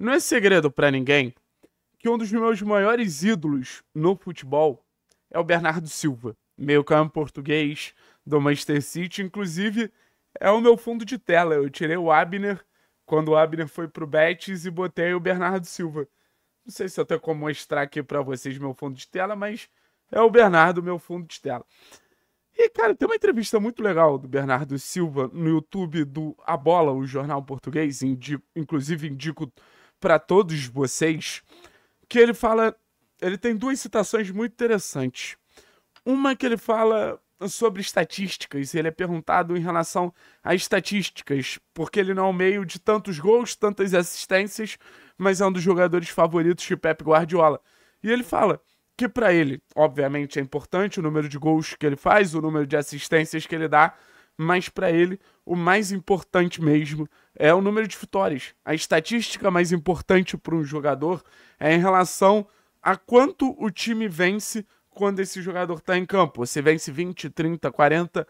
Não é segredo para ninguém que um dos meus maiores ídolos no futebol é o Bernardo Silva, meio-campo português do Manchester City, inclusive é o meu fundo de tela. Eu tirei o Abner quando o Abner foi pro Betis e botei o Bernardo Silva. Não sei se eu tenho como mostrar aqui para vocês meu fundo de tela, mas é o Bernardo, meu fundo de tela. E, cara, tem uma entrevista muito legal do Bernardo Silva no YouTube do A Bola, o jornal português. Indico, inclusive, indico para todos vocês, que ele fala, ele tem duas citações muito interessantes. Uma que ele fala sobre estatísticas, ele é perguntado em relação a estatísticas, porque ele não é o meio de tantos gols, tantas assistências, mas é um dos jogadores favoritos de Pep Guardiola. E ele fala que para ele, obviamente, é importante o número de gols que ele faz, o número de assistências que ele dá, mas para ele o mais importante mesmo é o número de vitórias. A estatística mais importante para um jogador é em relação a quanto o time vence quando esse jogador está em campo. Você vence 20, 30, 40%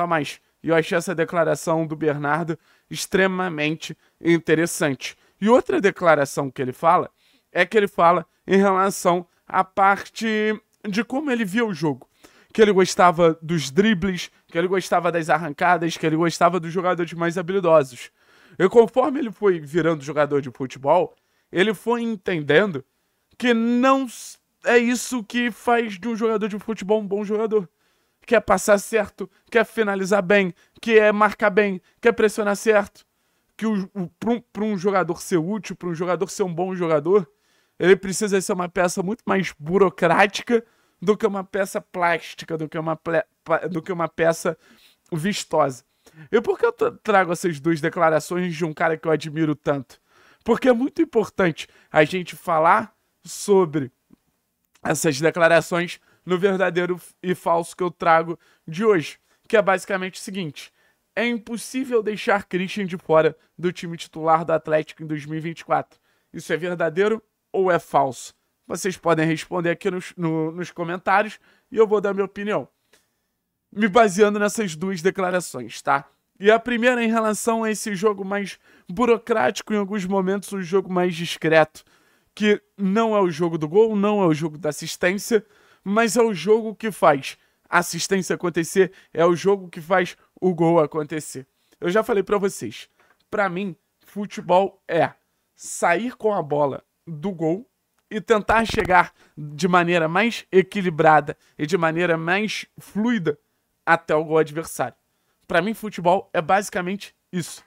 a mais. E eu achei essa declaração do Bernardo extremamente interessante. E outra declaração que ele fala é que ele fala em relação à parte de como ele via o jogo que ele gostava dos dribles, que ele gostava das arrancadas, que ele gostava dos jogadores mais habilidosos. E conforme ele foi virando jogador de futebol, ele foi entendendo que não é isso que faz de um jogador de futebol um bom jogador. Quer passar certo, quer finalizar bem, quer marcar bem, quer pressionar certo. Que o, o, para um, um jogador ser útil, para um jogador ser um bom jogador, ele precisa ser uma peça muito mais burocrática do que uma peça plástica, do que uma, do que uma peça vistosa. E por que eu trago essas duas declarações de um cara que eu admiro tanto? Porque é muito importante a gente falar sobre essas declarações no verdadeiro e falso que eu trago de hoje, que é basicamente o seguinte: é impossível deixar Christian de fora do time titular do Atlético em 2024. Isso é verdadeiro ou é falso? Vocês podem responder aqui nos, no, nos comentários e eu vou dar minha opinião. Me baseando nessas duas declarações, tá? E a primeira em relação a esse jogo mais burocrático, em alguns momentos, um jogo mais discreto. Que não é o jogo do gol, não é o jogo da assistência, mas é o jogo que faz a assistência acontecer, é o jogo que faz o gol acontecer. Eu já falei para vocês, para mim, futebol é sair com a bola do gol e tentar chegar de maneira mais equilibrada e de maneira mais fluida até o gol adversário. Para mim, futebol é basicamente isso.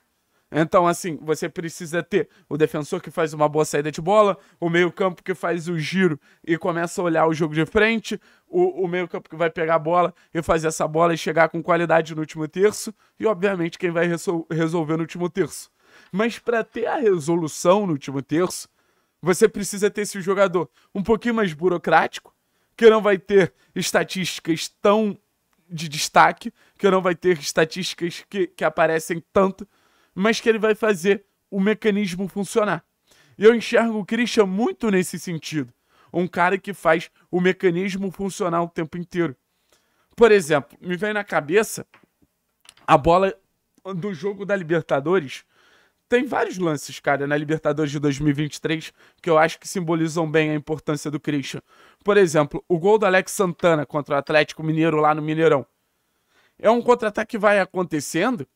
Então, assim, você precisa ter o defensor que faz uma boa saída de bola, o meio-campo que faz o giro e começa a olhar o jogo de frente, o, o meio-campo que vai pegar a bola e fazer essa bola e chegar com qualidade no último terço, e obviamente quem vai resol resolver no último terço. Mas para ter a resolução no último terço, você precisa ter esse jogador um pouquinho mais burocrático, que não vai ter estatísticas tão de destaque, que não vai ter estatísticas que, que aparecem tanto, mas que ele vai fazer o mecanismo funcionar. E eu enxergo o Christian muito nesse sentido. Um cara que faz o mecanismo funcionar o tempo inteiro. Por exemplo, me vem na cabeça a bola do jogo da Libertadores tem vários lances, cara, na Libertadores de 2023 que eu acho que simbolizam bem a importância do Christian. Por exemplo, o gol do Alex Santana contra o Atlético Mineiro lá no Mineirão. É um contra-ataque que vai acontecendo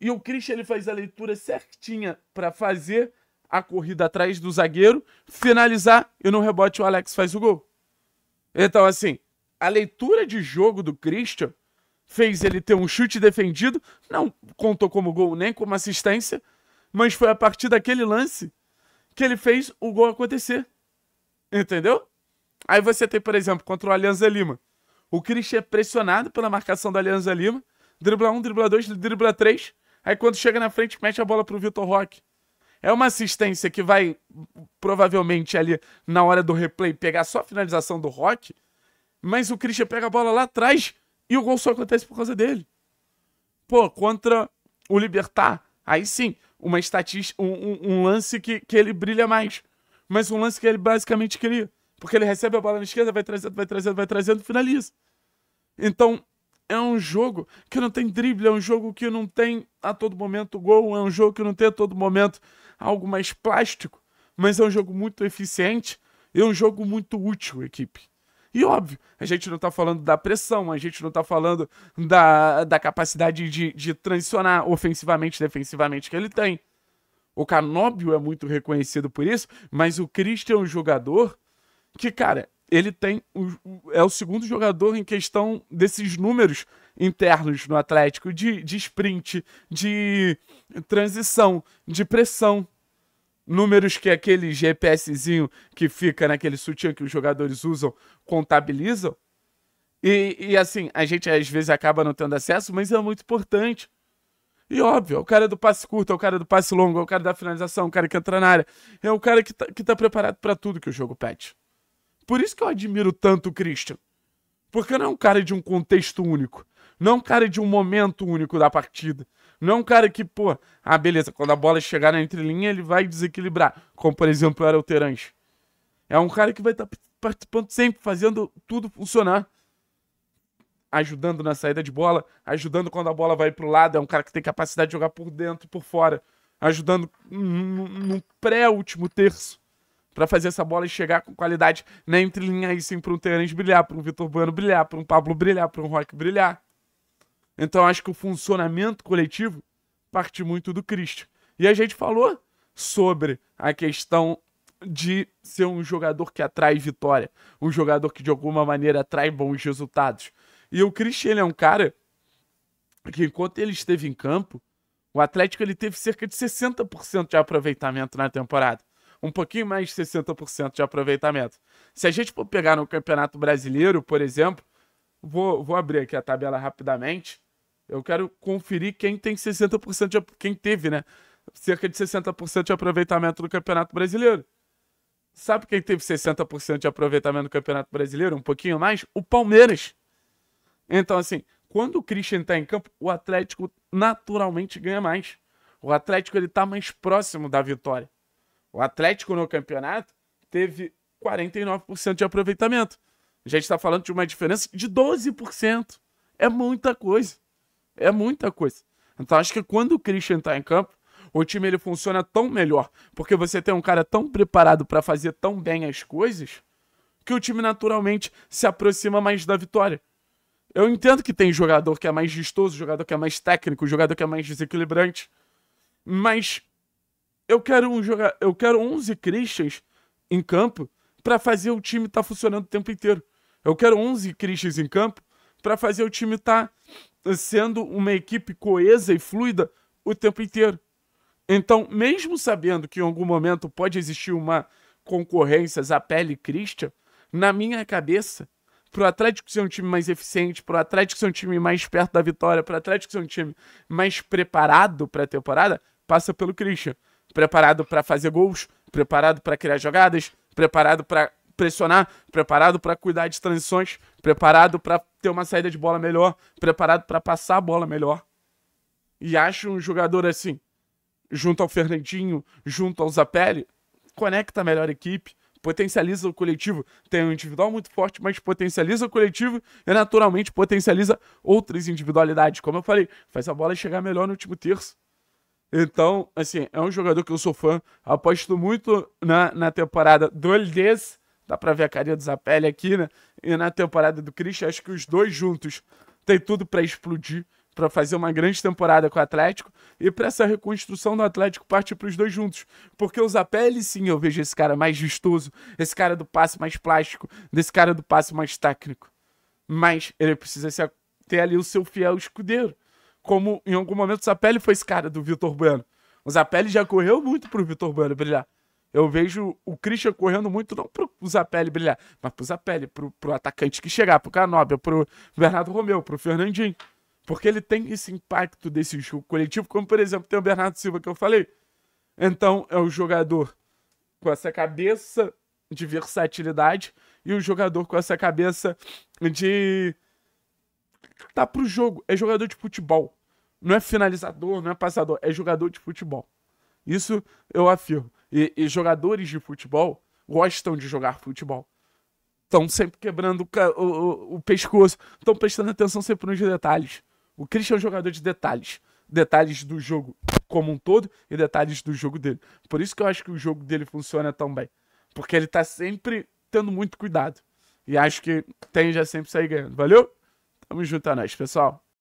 e o Christian ele faz a leitura certinha para fazer a corrida atrás do zagueiro, finalizar e no rebote o Alex faz o gol. Então, assim, a leitura de jogo do Christian fez ele ter um chute defendido, não contou como gol nem como assistência, mas foi a partir daquele lance que ele fez o gol acontecer. Entendeu? Aí você tem, por exemplo, contra o Alianza Lima. O Christian é pressionado pela marcação do Alianza Lima. Dribla um, dribla dois, dribla três. Aí quando chega na frente, mete a bola pro Vitor Roque. É uma assistência que vai, provavelmente, ali na hora do replay, pegar só a finalização do Roque. Mas o Christian pega a bola lá atrás e o gol só acontece por causa dele. Pô, contra o Libertar. Aí sim, uma estatística, um, um, um, lance que, que ele brilha mais. Mas um lance que ele basicamente cria. Porque ele recebe a bola na esquerda, vai trazendo, vai trazendo, vai trazendo, finaliza. Então, é um jogo que não tem drible, é um jogo que não tem a todo momento gol, é um jogo que não tem a todo momento algo mais plástico, mas é um jogo muito eficiente e é um jogo muito útil, equipe. E óbvio, a gente não está falando da pressão, a gente não está falando da, da capacidade de, de transicionar ofensivamente, defensivamente que ele tem. O Canóbio é muito reconhecido por isso, mas o Christian é um jogador que, cara, ele tem. O, é o segundo jogador em questão desses números internos no Atlético de, de sprint, de transição, de pressão números que aquele GPSzinho que fica naquele sutiã que os jogadores usam contabilizam. E, e, assim, a gente às vezes acaba não tendo acesso, mas é muito importante. E óbvio, é o cara do passe curto, é o cara do passe longo, é o cara da finalização, é o cara que entra na área. É o cara que tá, que tá preparado para tudo que o jogo pede. Por isso que eu admiro tanto o Christian. Porque não é um cara de um contexto único. Não é um cara de um momento único da partida. Não é um cara que, pô, ah, beleza, quando a bola chegar na entrelinha, ele vai desequilibrar. Como, por exemplo, era o Terans. É um cara que vai estar tá participando sempre, fazendo tudo funcionar. Ajudando na saída de bola, ajudando quando a bola vai pro lado. É um cara que tem capacidade de jogar por dentro e por fora. Ajudando no pré-último terço para fazer essa bola chegar com qualidade na né, entrelinha aí sim para um Terence brilhar, para um Vitor Bueno brilhar, para um Pablo brilhar, para um Rock brilhar. Então acho que o funcionamento coletivo parte muito do Cristo. E a gente falou sobre a questão de ser um jogador que atrai vitória, um jogador que de alguma maneira atrai bons resultados. E o Christian é um cara que enquanto ele esteve em campo, o Atlético ele teve cerca de 60% de aproveitamento na temporada. Um pouquinho mais de 60% de aproveitamento. Se a gente for pegar no Campeonato Brasileiro, por exemplo, vou, vou abrir aqui a tabela rapidamente. Eu quero conferir quem tem 60% de quem teve, né? Cerca de 60% de aproveitamento do Campeonato Brasileiro. Sabe quem teve 60% de aproveitamento do Campeonato Brasileiro? Um pouquinho mais? O Palmeiras. Então, assim, quando o Christian tá em campo, o Atlético naturalmente ganha mais. O Atlético ele tá mais próximo da vitória. O Atlético no campeonato teve 49% de aproveitamento. A gente está falando de uma diferença de 12%. É muita coisa. É muita coisa. Então acho que quando o Christian está em campo, o time ele funciona tão melhor, porque você tem um cara tão preparado para fazer tão bem as coisas, que o time naturalmente se aproxima mais da vitória. Eu entendo que tem jogador que é mais vistoso, jogador que é mais técnico, jogador que é mais desequilibrante, mas eu quero um joga eu quero 11 Christians em campo para fazer o time estar tá funcionando o tempo inteiro. Eu quero 11 Christians em campo para fazer o time estar tá sendo uma equipe coesa e fluida o tempo inteiro. Então, mesmo sabendo que em algum momento pode existir uma concorrência Zapelli e Christian, na minha cabeça, pro Atlético ser um time mais eficiente, pro Atlético ser um time mais perto da vitória, pro Atlético ser um time mais preparado para a temporada, passa pelo Christian. Preparado para fazer gols, preparado para criar jogadas, preparado para pressionar, preparado para cuidar de transições, preparado para ter uma saída de bola melhor, preparado para passar a bola melhor. E acho um jogador assim, junto ao Fernandinho, junto ao Zapelli, conecta a melhor equipe, potencializa o coletivo. Tem um individual muito forte, mas potencializa o coletivo e naturalmente potencializa outras individualidades. Como eu falei, faz a bola chegar melhor no último terço. Então, assim, é um jogador que eu sou fã, aposto muito na, na temporada do Eldes Dá pra ver a carinha do Zapelli aqui, né? E na temporada do Christian, acho que os dois juntos têm tudo para explodir, para fazer uma grande temporada com o Atlético. E para essa reconstrução do Atlético parte para os dois juntos. Porque o Zapelli, sim, eu vejo esse cara mais vistoso, esse cara do passe mais plástico, desse cara do passe mais técnico. Mas ele precisa ter ali o seu fiel escudeiro. Como em algum momento o Zapelli foi esse cara do Vitor Bueno. O Zapelli já correu muito pro Vitor Bueno brilhar. Eu vejo o Christian correndo muito, não para usar pele brilhar, mas para usar pele, para o atacante que chegar, para o Canóbio, para o Bernardo Romeu, para o Fernandinho. Porque ele tem esse impacto desse jogo coletivo, como por exemplo tem o Bernardo Silva que eu falei. Então é o jogador com essa cabeça de versatilidade e o jogador com essa cabeça de tá pro jogo. É jogador de futebol. Não é finalizador, não é passador, é jogador de futebol. Isso eu afirmo. E, e jogadores de futebol gostam de jogar futebol. Estão sempre quebrando o, o, o pescoço, estão prestando atenção sempre nos detalhes. O Christian é um jogador de detalhes. Detalhes do jogo como um todo e detalhes do jogo dele. Por isso que eu acho que o jogo dele funciona tão bem. Porque ele tá sempre tendo muito cuidado. E acho que tem já sempre sair ganhando. Valeu? Tamo junto a é nós, pessoal.